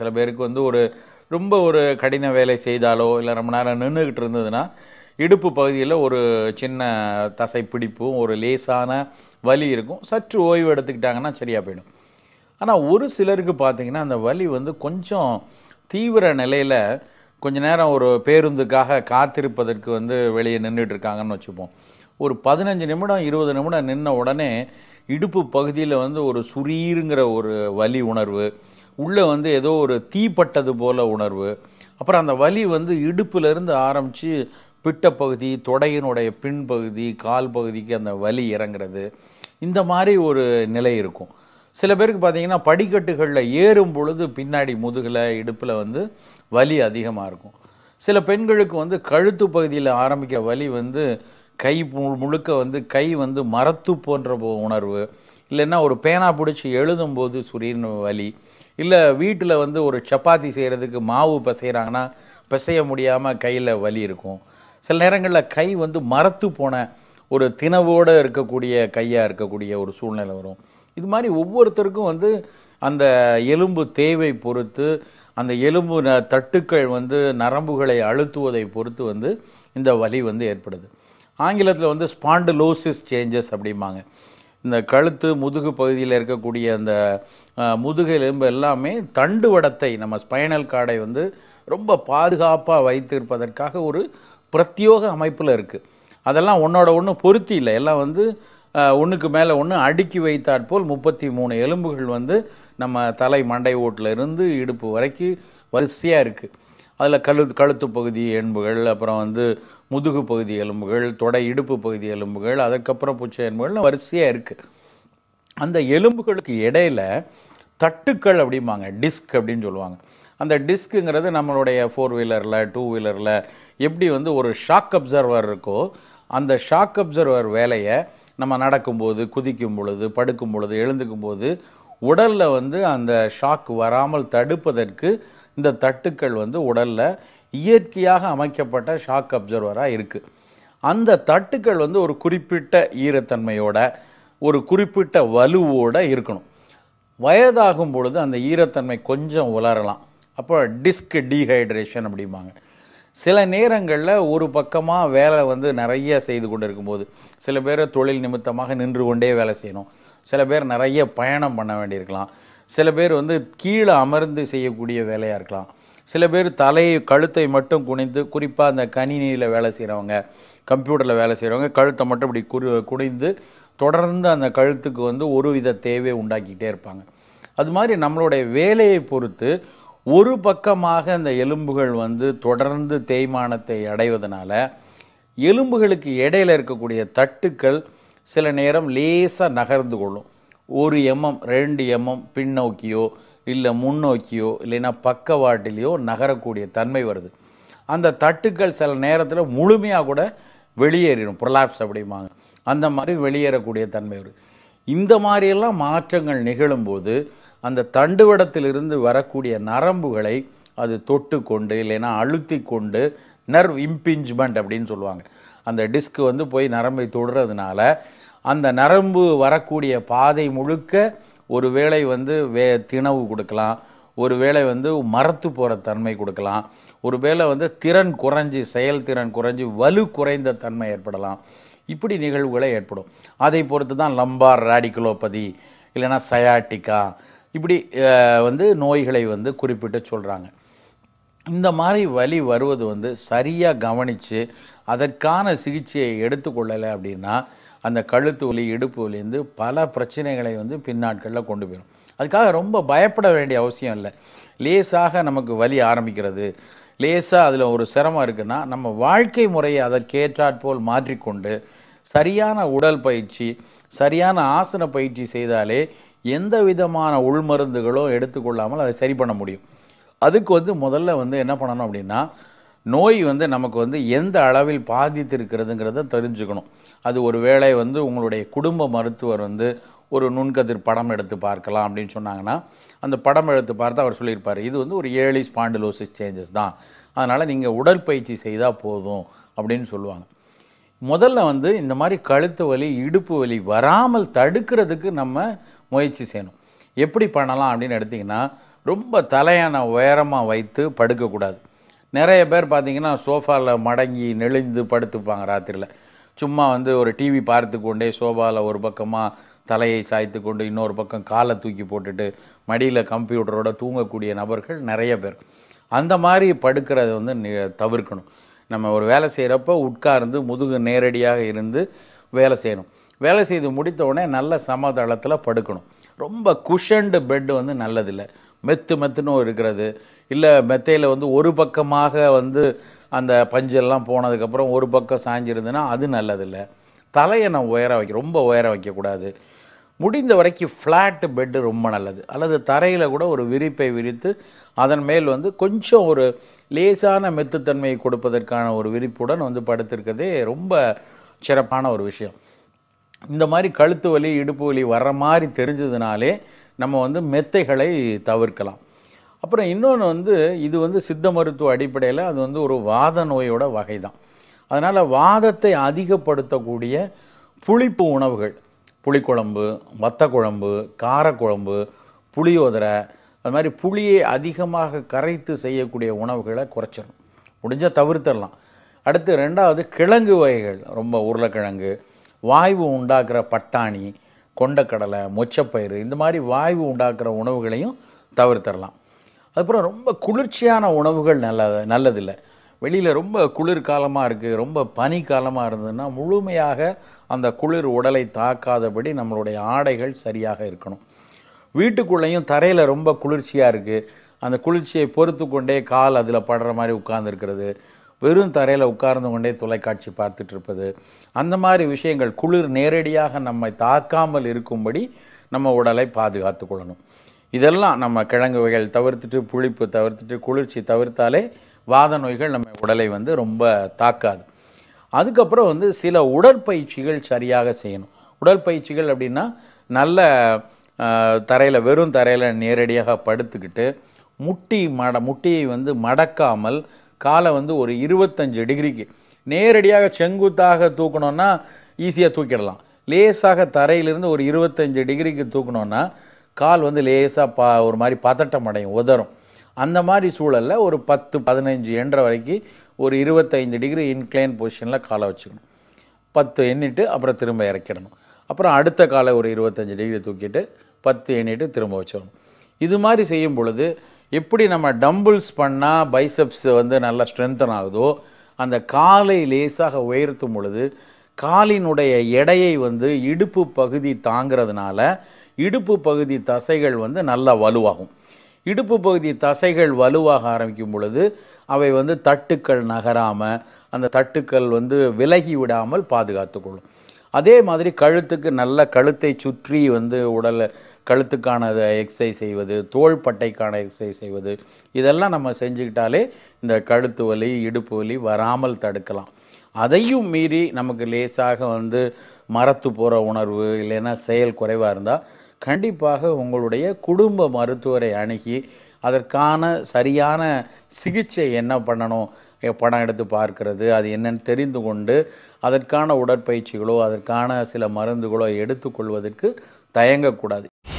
சில பேருக்கு வந்து ஒரு ரொம்ப ஒரு கடின வேலை செய்தாலோ இல்லை ரொம்ப நேரம் நின்றுக்கிட்டு இருந்ததுன்னா இடுப்பு பகுதியில் ஒரு சின்ன தசை பிடிப்பும் ஒரு லேசான வலி இருக்கும் சற்று ஓய்வு எடுத்துக்கிட்டாங்கன்னா சரியாக போயிடும் ஆனால் ஒரு சிலருக்கு பார்த்திங்கன்னா அந்த வலி வந்து கொஞ்சம் தீவிர நிலையில் கொஞ்ச நேரம் ஒரு பேருந்துக்காக காத்திருப்பதற்கு வந்து வெளியே நின்றுட்டுருக்காங்கன்னு வச்சுப்போம் ஒரு பதினஞ்சு நிமிடம் இருபது நிமிடம் நின்ன உடனே இடுப்பு பகுதியில் வந்து ஒரு சுரீருங்கிற ஒரு வலி உணர்வு உள்ளே வந்து ஏதோ ஒரு தீப்பட்டது போல உணர்வு அப்புறம் அந்த வலி வந்து இடுப்புலேருந்து ஆரம்பித்து பிட்டப்பகுதி தொடையினுடைய பின்பகுதி கால் பகுதிக்கு அந்த வலி இறங்குறது இந்த மாதிரி ஒரு நிலை இருக்கும் சில பேருக்கு பார்த்தீங்கன்னா படிக்கட்டுகளில் ஏறும் பொழுது பின்னாடி முதுகில் இடுப்பில் வந்து வலி அதிகமாக இருக்கும் சில பெண்களுக்கு வந்து கழுத்து பகுதியில் ஆரம்பிக்கிற வலி வந்து கை முழுக்க வந்து கை வந்து மரத்து போன்ற உணர்வு இல்லைன்னா ஒரு பேனா பிடிச்சி எழுதும்போது சுரியன் வலி இல்லை வீட்டில் வந்து ஒரு சப்பாத்தி செய்கிறதுக்கு மாவு பிசைகிறாங்கன்னா பிசைய முடியாமல் கையில் வலி இருக்கும் சில நேரங்களில் கை வந்து மரத்து போன ஒரு தினவோடு இருக்கக்கூடிய கையாக இருக்கக்கூடிய ஒரு சூழ்நிலை வரும் இது மாதிரி ஒவ்வொருத்தருக்கும் வந்து அந்த எலும்பு தேவை பொறுத்து அந்த எலும்பு தட்டுக்கள் வந்து நரம்புகளை அழுத்துவதை பொறுத்து வந்து இந்த வலி வந்து ஏற்படுது ஆங்கிலத்தில் வந்து ஸ்பாண்டலோசிஸ் சேஞ்சஸ் அப்படிம்பாங்க இந்த கழுத்து முதுகு பகுதியில் இருக்கக்கூடிய அந்த முதுகு எலும்பு எல்லாமே தண்டு வடத்தை நம்ம ஸ்பைனல் கார்டை வந்து ரொம்ப பாதுகாப்பாக வைத்திருப்பதற்காக ஒரு பிரத்யோக அமைப்பில் இருக்குது அதெல்லாம் ஒன்றோட ஒன்றும் பொருத்தி இல்லை எல்லாம் வந்து ஒன்றுக்கு மேலே ஒன்று அடுக்கி வைத்தாற்போல் முப்பத்தி மூணு எலும்புகள் வந்து நம்ம தலை மண்டை ஓட்டில் இருந்து இடுப்பு வரைக்கும் வரிசையாக இருக்குது அதில் கழு கழுத்து பகுதி எலும்புகள் அப்புறம் வந்து முதுகு பகுதி எலும்புகள் தொடை இடுப்பு பகுதி எலும்புகள் அதுக்கப்புறம் பூச்சை எலும்புகள்னு வரிசையாக இருக்குது அந்த எலும்புகளுக்கு இடையில தட்டுக்கள் அப்படிம்பாங்க டிஸ்க் அப்படின்னு சொல்லுவாங்க அந்த டிஸ்க்குங்கிறது நம்மளுடைய ஃபோர் வீலரில் டூ வீலரில் எப்படி வந்து ஒரு ஷாக் அப்சர்வர் இருக்கோ அந்த ஷாக் அப்சர்வர் வேலையை நம்ம நடக்கும்போது குதிக்கும் பொழுது படுக்கும் பொழுது எழுந்துக்கும் போது உடலில் வந்து அந்த ஷாக் வராமல் தடுப்பதற்கு இந்த தட்டுக்கள் வந்து உடலில் இயற்கையாக அமைக்கப்பட்ட ஷாக் அப்சர்வராக இருக்குது அந்த தட்டுக்கள் வந்து ஒரு குறிப்பிட்ட ஈரத்தன்மையோட ஒரு குறிப்பிட்ட வலுவோடு இருக்கணும் வயதாகும் பொழுது அந்த ஈரத்தன்மை கொஞ்சம் உலரலாம் அப்போ டிஸ்க் டீஹைட்ரேஷன் அப்படிம்பாங்க சில நேரங்களில் ஒரு பக்கமாக வேலை வந்து நிறைய செய்து கொண்டு இருக்கும்போது சில பேர் தொழில் நிமித்தமாக நின்று கொண்டே வேலை செய்யணும் சில பேர் நிறைய பயணம் பண்ண வேண்டியிருக்கலாம் சில பேர் வந்து கீழே அமர்ந்து செய்யக்கூடிய வேலையாக இருக்கலாம் சில பேர் தலையை கழுத்தை மட்டும் குனிந்து குறிப்பாக அந்த கணினியில் வேலை செய்கிறவங்க கம்ப்யூட்டரில் வேலை செய்கிறவங்க கழுத்தை மட்டும் இப்படி குறி குனிந்து தொடர்ந்து அந்த கழுத்துக்கு வந்து ஒரு வித தேவையை உண்டாக்கிட்டே இருப்பாங்க அது மாதிரி நம்மளுடைய வேலையை பொறுத்து ஒரு பக்கமாக அந்த எலும்புகள் வந்து தொடர்ந்து தேய்மானத்தை அடைவதனால எலும்புகளுக்கு இடையில் இருக்கக்கூடிய தட்டுக்கள் சில நேரம் லேசாக நகர்ந்து கொள்ளும் ஒரு எம்எம் ரெண்டு எம்எம் பின்னோக்கியோ இல்லை முன்னோக்கியோ இல்லைன்னா பக்கவாட்டிலேயோ நகரக்கூடிய தன்மை வருது அந்த தட்டுக்கள் சில நேரத்தில் முழுமையாக கூட வெளியேறிடும் ப்ரொலாப்ஸ் அப்படிம்பாங்க அந்த மாதிரி வெளியேறக்கூடிய தன்மை வருது இந்த மாதிரியெல்லாம் மாற்றங்கள் நிகழும்போது அந்த தண்டுவடத்திலிருந்து வரக்கூடிய நரம்புகளை அது தொட்டு கொண்டு இல்லைன்னா அழுத்தி கொண்டு நர்வ் இம்பிஞ்ச்மெண்ட் அப்படின்னு சொல்லுவாங்க அந்த டிஸ்க் வந்து போய் நரம்பை தொடுறதுனால அந்த நரம்பு வரக்கூடிய பாதை முழுக்க ஒரு வேளை வந்து வே தினவு கொடுக்கலாம் ஒரு வேளை வந்து மரத்து போகிற தன்மை கொடுக்கலாம் ஒரு வேளை வந்து திறன் குறைஞ்சி செயல்திறன் குறைஞ்சி வலு குறைந்த தன்மை ஏற்படலாம் இப்படி நிகழ்வுகளை ஏற்படும் அதை பொறுத்து தான் லம்பார் ராடிகுலோபதி இல்லைன்னா சயாட்டிக்கா இப்படி வந்து நோய்களை வந்து குறிப்பிட்டு சொல்கிறாங்க இந்த மாதிரி வலி வருவது வந்து சரியாக கவனித்து அதற்கான சிகிச்சையை எடுத்துக்கொள்ளலை அப்படின்னா அந்த கழுத்து வலி இடுப்பு வலிந்து பல பிரச்சனைகளை வந்து பின்னாட்களில் கொண்டு போயிடும் அதுக்காக ரொம்ப பயப்பட வேண்டிய அவசியம் இல்லை லேசாக நமக்கு வலி ஆரம்பிக்கிறது லேசாக அதில் ஒரு சிரமம் இருக்குன்னா நம்ம வாழ்க்கை முறையை அதற்கேற்றாற்போல் மாற்றிக்கொண்டு சரியான உடல் பயிற்சி சரியான ஆசன பயிற்சி செய்தாலே எந்த விதமான உள்மருந்துகளும் எடுத்துக்கொள்ளாமல் அதை சரி பண்ண முடியும் அதுக்கு வந்து முதல்ல வந்து என்ன பண்ணணும் அப்படின்னா நோய் வந்து நமக்கு வந்து எந்த அளவில் பாதித்திருக்கிறதுங்கிறத தெரிஞ்சுக்கணும் அது ஒரு வேளை வந்து உங்களுடைய குடும்ப மருத்துவர் வந்து ஒரு நுண்கதிர் படம் எடுத்து பார்க்கலாம் அப்படின்னு சொன்னாங்கன்னா அந்த படம் எடுத்து பார்த்து அவர் சொல்லியிருப்பார் இது வந்து ஒரு ஏழி ஸ்பாண்டிலோசிஸ் சேஞ்சஸ் தான் அதனால் நீங்கள் உடற்பயிற்சி செய்தால் போதும் அப்படின்னு சொல்லுவாங்க முதல்ல வந்து இந்த மாதிரி கழுத்து வலி இடுப்பு வலி வராமல் தடுக்கிறதுக்கு நம்ம முயற்சி செய்யணும் எப்படி பண்ணலாம் அப்படின்னு எடுத்திங்கன்னா ரொம்ப தலையான உயரமாக வைத்து படுக்கக்கூடாது நிறைய பேர் பார்த்திங்கன்னா சோஃபாவில் மடங்கி நெளிந்து படுத்துப்பாங்க ராத்திரியில் சும்மா வந்து ஒரு டிவி பார்த்து கொண்டே சோபாவில் ஒரு பக்கமாக தலையை சாய்த்து கொண்டு இன்னொரு பக்கம் காலை தூக்கி போட்டுட்டு மடியில் கம்ப்யூட்டரோட தூங்கக்கூடிய நபர்கள் நிறைய பேர் அந்த மாதிரி படுக்கிறத வந்து தவிர்க்கணும் நம்ம ஒரு வேலை செய்கிறப்ப உட்கார்ந்து முதுகு நேரடியாக இருந்து வேலை செய்யணும் வேலை செய்து முடித்த உடனே நல்ல சமதளத்தில் படுக்கணும் ரொம்ப குஷண்டு பெட்டு வந்து நல்லதில்லை மெத்து மெத்துன்னு இருக்கிறது இல்லை மெத்தையில் வந்து ஒரு பக்கமாக வந்து அந்த பஞ்செல்லாம் போனதுக்கப்புறம் ஒரு பக்கம் சாஞ்சிருந்ததுன்னா அது நல்லதில்லை தலையை நான் உயர வைக்க ரொம்ப உயர வைக்கக்கூடாது முடிந்த வரைக்கும் ஃப்ளாட்டு பெட்டு ரொம்ப நல்லது அல்லது தரையில் கூட ஒரு விரிப்பை விரித்து அதன் மேல் வந்து கொஞ்சம் ஒரு லேசான மெத்துத்தன்மையை கொடுப்பதற்கான ஒரு விரிப்புடன் வந்து படுத்திருக்கிறதே ரொம்ப சிறப்பான ஒரு விஷயம் இந்த மாதிரி கழுத்து வலி இடுப்பு வலி வர்ற மாதிரி தெரிஞ்சதுனாலே நம்ம வந்து மெத்தைகளை தவிர்க்கலாம் அப்புறம் இன்னொன்று வந்து இது வந்து சித்த மருத்துவ அடிப்படையில் அது வந்து ஒரு வாத நோயோட வகை தான் அதனால் வாதத்தை அதிகப்படுத்தக்கூடிய புளிப்பு உணவுகள் புளிக்குழம்பு வத்த குழம்பு காரக்குழம்பு புளியோதரை அது மாதிரி புளியை அதிகமாக கரைத்து செய்யக்கூடிய உணவுகளை குறைச்சிடணும் முடிஞ்சால் தவிர்த்திடலாம் அடுத்து ரெண்டாவது கிழங்கு வகைகள் ரொம்ப உருளைக்கிழங்கு வாய்வு உண்டாக்குற பட்டாணி கொண்டக்கடலை மொச்சப்பயிறு இந்த மாதிரி வாய்வு உண்டாக்குற உணவுகளையும் தவிர்த்திடலாம் அதுக்கப்புறம் ரொம்ப குளிர்ச்சியான உணவுகள் நல்ல நல்லதில்லை வெளியில் ரொம்ப குளிர் காலமாக இருக்குது ரொம்ப பனி காலமாக இருந்ததுன்னா முழுமையாக அந்த குளிர் உடலை தாக்காதபடி நம்மளுடைய ஆடைகள் சரியாக இருக்கணும் வீட்டுக்குள்ளேயும் தரையில் ரொம்ப குளிர்ச்சியாக இருக்குது அந்த குளிர்ச்சியை பொறுத்து கொண்டே கால் அதில் படுற மாதிரி உட்கார்ந்துருக்கிறது வெறும் தரையில் உட்கார்ந்து கொண்டே தொலைக்காட்சி பார்த்துட்டு இருப்பது அந்த மாதிரி விஷயங்கள் குளிர் நேரடியாக நம்மை தாக்காமல் இருக்கும்படி நம்ம உடலை பாதுகாத்து கொள்ளணும் இதெல்லாம் நம்ம கிழங்கு வகைகள் தவிர்த்துட்டு புளிப்பு தவிர்த்துட்டு குளிர்ச்சி தவிர்த்தாலே வாத நோய்கள் நம்ம உடலை வந்து ரொம்ப தாக்காது அதுக்கப்புறம் வந்து சில உடற்பயிற்சிகள் சரியாக செய்யணும் உடற்பயிற்சிகள் அப்படின்னா நல்ல தரையில் வெறும் தரையில் நேரடியாக படுத்துக்கிட்டு முட்டி மட முட்டியை வந்து மடக்காமல் காலை வந்து ஒரு இருபத்தஞ்சி டிகிரிக்கு நேரடியாக செங்குத்தாக தூக்கணுன்னா ஈஸியாக தூக்கிடலாம் லேசாக தரையிலிருந்து ஒரு இருபத்தஞ்சி டிகிரிக்கு தூக்கணுன்னா கால் வந்து லேசாக பா ஒரு மாதிரி பதட்டம் அடையும் உதறும் அந்த மாதிரி சூழலில் ஒரு பத்து பதினஞ்சு என்ற வரைக்கும் ஒரு இருபத்தைந்து டிகிரி இன்க்ளைன் பொசிஷனில் காலை வச்சுக்கணும் பத்து எண்ணிட்டு அப்புறம் திரும்ப இறக்கிடணும் அப்புறம் அடுத்த காலை ஒரு இருபத்தஞ்சி டிகிரி தூக்கிட்டு பத்து எண்ணிட்டு திரும்ப வச்சிடணும் இது மாதிரி செய்யும் பொழுது எப்படி நம்ம டம்புள்ஸ் பண்ணால் பைசப்ஸ் வந்து நல்லா ஸ்ட்ரென்தன் ஆகுதோ அந்த காலை லேசாக உயர்த்தும் பொழுது காலினுடைய எடையை வந்து இடுப்பு பகுதி தாங்கிறதுனால இடுப்பு பகுதி தசைகள் வந்து நல்லா வலுவாகும் இடுப்பு பகுதி தசைகள் வலுவாக ஆரம்பிக்கும் பொழுது அவை வந்து தட்டுக்கள் நகராமல் அந்த தட்டுக்கள் வந்து விலகி விடாமல் பாதுகாத்துக்கொள்ளும் அதே மாதிரி கழுத்துக்கு நல்ல கழுத்தை சுற்றி வந்து உடலை கழுத்துக்கான எக்ஸசைஸ் செய்வது தோள்பட்டைக்கான எக்ஸசைஸ் செய்வது இதெல்லாம் நம்ம செஞ்சுக்கிட்டாலே இந்த கழுத்து வலி இடுப்பு வலி வராமல் தடுக்கலாம் அதையும் மீறி நமக்கு லேசாக வந்து மரத்து போகிற உணர்வு இல்லைன்னா செயல் குறைவாக இருந்தால் கண்டிப்பாக உங்களுடைய குடும்ப மருத்துவரை அணுகி அதற்கான சரியான சிகிச்சை என்ன பண்ணணும் படம் எடுத்து பார்க்கறது அது என்னன்னு தெரிந்து கொண்டு அதற்கான உடற்பயிற்சிகளோ அதற்கான சில மருந்துகளோ எடுத்துக்கொள்வதற்கு தயங்கக்கூடாது